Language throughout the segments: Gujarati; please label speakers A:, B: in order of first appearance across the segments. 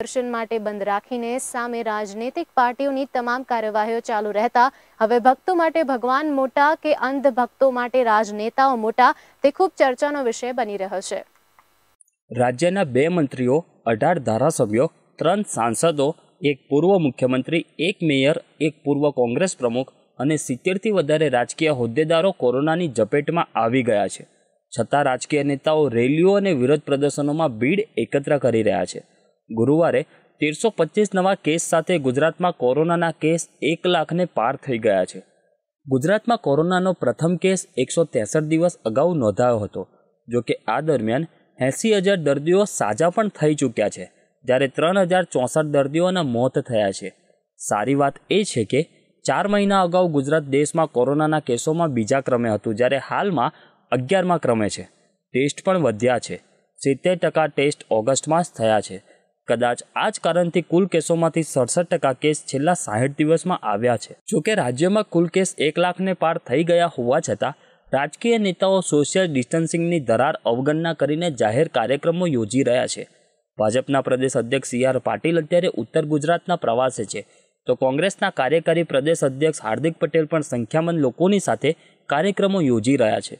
A: દર્શન માટે બંધ રાખીને સામે રાજનૈતિક પાર્ટીઓની તમામ કાર્યવાહીઓ ચાલુ રહેતા હવે ભક્તો માટે ભગવાન મોટા કે અંધ ભક્તો માટે રાજનેતાઓ મોટા તે ખૂબ ચર્ચાનો વિષય બની રહ્યો છે રાજ્યના બે મંત્રીઓ અઢાર ધારાસભ્યો ત્રણ સાંસદો એક પૂર્વ મુખ્યમંત્રી એક મેયર એક પૂર્વ કોંગ્રેસ પ્રમુખ અને સિત્તેરથી વધારે રાજકીય હોદ્દેદારો કોરોનાની ઝપેટમાં આવી ગયા છે છતાં રાજકીય નેતાઓ રેલીઓ અને વિરોધ પ્રદર્શનોમાં ભીડ એકત્ર કરી રહ્યા છે ગુરુવારે તેરસો પચીસ નવા કેસ સાથે ગુજરાતમાં કોરોનાના કેસ એક લાખને પાર થઈ ગયા છે ગુજરાતમાં કોરોનાનો પ્રથમ કેસ એકસો ત્રેસઠ દિવસ અગાઉ નોંધાયો હતો જો કે આ દરમિયાન એંસી હજાર દર્દીઓ સાજા પણ થઈ ચૂક્યા છે જ્યારે ત્રણ હજાર ચોસઠ દર્દીઓના મોત થયા છે સારી વાત એ છે કે ચાર મહિના અગાઉ ગુજરાત દેશમાં કોરોનાના કેસોમાં બીજા ક્રમે હતું જ્યારે હાલમાં અગિયારમાં ક્રમે છે ટેસ્ટ પણ વધ્યા છે સિત્તેર ટકા ટેસ્ટ ઓગસ્ટમાં જ થયા છે કદાચ આ જ કારણથી કુલ કેસોમાંથી સડસઠ ટકા કેસ છેલ્લા સાહીઠ દિવસમાં આવ્યા છે જોકે રાજ્યમાં કુલ કેસ એક લાખને પાર થઈ ગયા હોવા છતાં રાજકીય નેતાઓ સોશિયલ ડિસ્ટન્સિંગની દરાર અવગણના કરીને જાહેર કાર્યક્રમો યોજી રહ્યા છે ભાજપના પ્રદેશ અધ્યક્ષ સી આર પાટીલ અત્યારે ઉત્તર ગુજરાતના પ્રવાસે છે તો કોંગ્રેસના કાર્યકારી પ્રદેશ અધ્યક્ષ હાર્દિક પટેલ પણ સંખ્યાબંધ લોકોની સાથે કાર્યક્રમો યોજી રહ્યા છે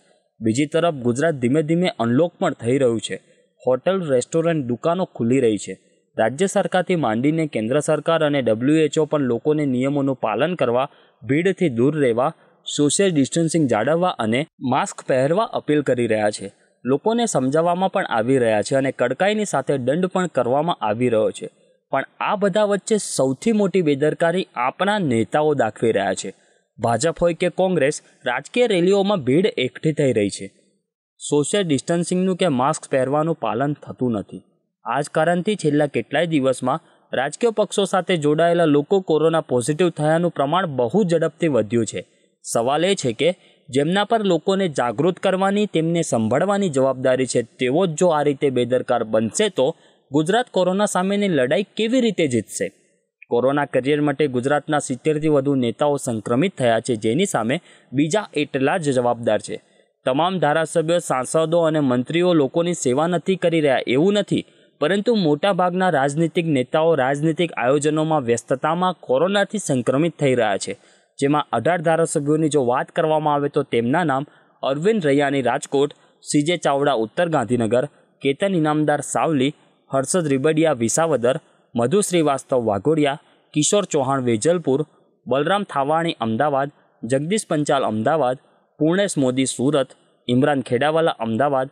A: બીજી તરફ ગુજરાત ધીમે ધીમે અનલોક પણ થઈ રહ્યું છે હોટલ રેસ્ટોરન્ટ દુકાનો ખુલી રહી છે રાજ્ય સરકારથી માંડીને કેન્દ્ર સરકાર અને ડબ્લ્યુએચઓ પણ લોકોને નિયમોનું પાલન કરવા ભીડથી દૂર રહેવા સોશિયલ ડિસ્ટન્સિંગ જાળવવા અને માસ્ક પહેરવા અપીલ કરી રહ્યા છે લોકોને સમજાવવામાં પણ આવી રહ્યા છે અને કડકાઈની સાથે દંડ પણ કરવામાં આવી રહ્યો છે પણ આ બધા વચ્ચે સૌથી મોટી બેદરકારી આપણા નેતાઓ દાખવી રહ્યા છે ભાજપ હોય કે કોંગ્રેસ રાજકીય રેલીઓમાં ભીડ એકઠી થઈ રહી છે સોશિયલ ડિસ્ટન્સિંગનું કે માસ્ક પહેરવાનું પાલન થતું નથી આ જ કારણથી છેલ્લા કેટલાય દિવસમાં રાજકીય પક્ષો સાથે જોડાયેલા લોકો કોરોના પોઝિટિવ થયાનું પ્રમાણ બહુ ઝડપથી વધ્યું છે સવાલ એ છે કે જેમના પર લોકોને જાગૃત કરવાની તેમને સંભાળવાની જવાબદારી છે તેવો જ જો આ રીતે બેદરકાર બનશે તો ગુજરાત કોરોના સામેની લડાઈ કેવી રીતે જીતશે કોરોના કરિયર માટે ગુજરાતના સિત્તેરથી વધુ નેતાઓ સંક્રમિત થયા છે જેની સામે બીજા એટલા જ જવાબદાર છે તમામ ધારાસભ્યો સાંસદો અને મંત્રીઓ લોકોની સેવા નથી કરી રહ્યા એવું નથી પરંતુ મોટાભાગના રાજનીતિક નેતાઓ રાજનીતિક આયોજનોમાં વ્યસ્તતામાં કોરોનાથી સંક્રમિત થઈ રહ્યા છે જેમાં અઢાર ધારાસભ્યોની જો વાત કરવામાં આવે તો તેમના નામ અરવિંદ રૈયાની રાજકોટ સીજે ચાવડા ઉત્તર ગાંધીનગર કેતન ઇનામદાર સાવલી હર્ષદ રીબડિયા વિસાવદર મધુ શ્રીવાસ્તવ વાઘોડિયા કિશોર ચૌહાણ વેજલપુર બલરામ થાવાણી અમદાવાદ જગદીશ પંચાલ અમદાવાદ પૂર્ણેશ મોદી સુરત ઇમરાન ખેડાવાલા અમદાવાદ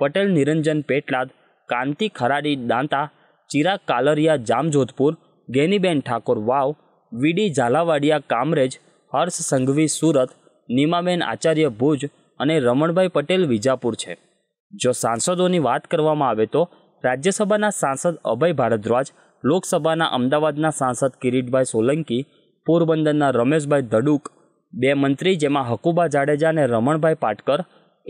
A: પટેલ નિરંજન પેટલાદ કાંતિ ખરાડી દાંતા ચિરાગ કાલરિયા જામજોધપુર ગેનીબેન ઠાકોર વાવ વીડી ઝાલાવાડિયા કામરેજ હર્ષ સંઘવી સુરત નીમાબેન આચાર્ય ભુજ અને રમણભાઈ પટેલ વિજાપુર છે જો સાંસદોની વાત કરવામાં આવે તો રાજ્યસભાના સાંસદ અભય ભારદ્વાજ લોકસભાના અમદાવાદના સાંસદ કિરીટભાઈ સોલંકી પોરબંદરના રમેશભાઈ દડુક બે મંત્રી જેમાં હકુબા જાડેજા અને રમણભાઈ પાટકર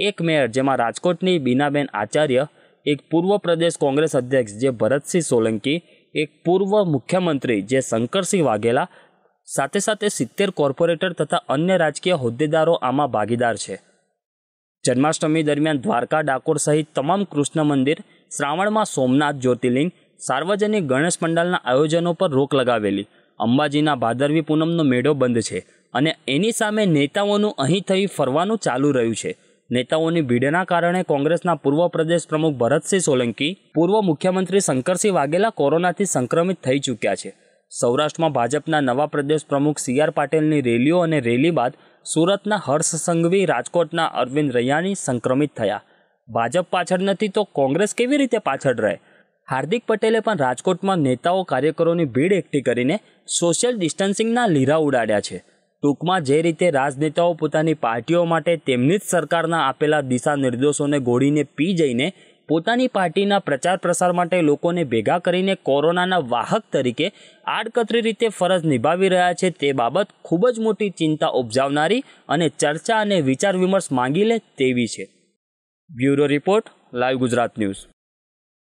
A: એક મેયર જેમાં રાજકોટની બીનાબેન આચાર્ય એક પૂર્વ પ્રદેશ કોંગ્રેસ અધ્યક્ષ જે ભરતસિંહ સોલંકી એક પૂર્વ મુખ્યમંત્રી જે શંકરસિંહ વાઘેલા સાથે સાથે સિત્તેર કોર્પોરેટર તથા અન્ય રાજકીય હોદ્દેદારો આમાં ભાગીદાર છે જન્માષ્ટમી દરમિયાન દ્વારકા ડાકોર સહિત તમામ કૃષ્ણ મંદિર શ્રાવણમાં સોમનાથ જ્યોતિર્લિંગ સાર્વજનિક ગણેશ પંડાલના આયોજનો પર રોક લગાવેલી અંબાજીના ભાદરવી પૂનમનો મેળો બંધ છે અને એની સામે નેતાઓનું અહીં થઈ ફરવાનું ચાલુ રહ્યું છે નેતાઓની ભીડના કારણે કોંગ્રેસના પૂર્વ પ્રદેશ પ્રમુખ ભરતસિંહ સોલંકી પૂર્વ મુખ્યમંત્રી શંકરસિંહ વાઘેલા કોરોનાથી સંક્રમિત થઈ ચૂક્યા છે સૌરાષ્ટ્રમાં ભાજપના નવા પ્રદેશ પ્રમુખ સી આર પાટીલની રેલીઓ અને રેલી બાદ સુરતના હર્ષ સંઘવી રાજકોટના અરવિંદ રૈયાણી સંક્રમિત થયા ભાજપ પાછળ નથી તો કોંગ્રેસ કેવી રીતે પાછળ રહે હાર્દિક પટેલે પણ રાજકોટમાં નેતાઓ કાર્યકરોની ભીડ એકઠી કરીને સોશિયલ ડિસ્ટન્સિંગના લીરા ઉડાડ્યા છે ટૂંકમાં જે રીતે રાજનેતાઓ પોતાની પાર્ટીઓ માટે તેમની જ સરકારના આપેલા દિશા નિર્દેશોને ગોળીને પી જઈને પોતાની પાર્ટીના પ્રચાર પ્રસાર માટે લોકોને ભેગા કરીને કોરોનાના વાહક તરીકે આડકતરી રીતે ફરજ નિભાવી રહ્યા છે તે બાબત ખૂબ જ મોટી ચિંતા ઉપજાવનારી અને ચર્ચા અને વિચાર વિમર્શ માંગી લે તેવી છે bureau report live Gujarat news